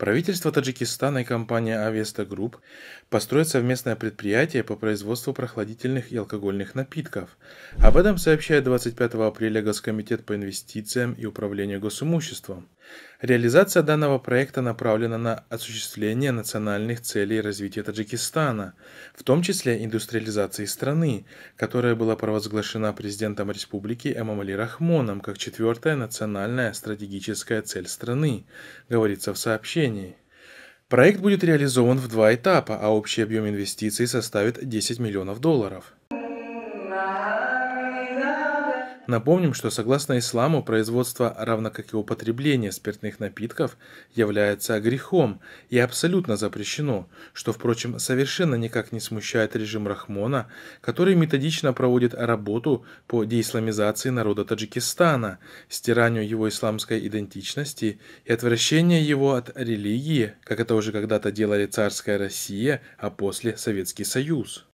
Правительство Таджикистана и компания Авеста Групп построят совместное предприятие по производству прохладительных и алкогольных напитков. Об этом сообщает 25 апреля Госкомитет по инвестициям и управлению госимуществом. Реализация данного проекта направлена на осуществление национальных целей развития Таджикистана, в том числе индустриализации страны, которая была провозглашена президентом республики Эмамали Рахмоном как четвертая национальная стратегическая цель страны, говорится в сообщении. Проект будет реализован в два этапа, а общий объем инвестиций составит 10 миллионов долларов. Напомним, что согласно исламу производство, равно как и употребление спиртных напитков, является грехом и абсолютно запрещено, что, впрочем, совершенно никак не смущает режим Рахмона, который методично проводит работу по деисламизации народа Таджикистана, стиранию его исламской идентичности и отвращению его от религии, как это уже когда-то делали царская Россия, а после Советский Союз.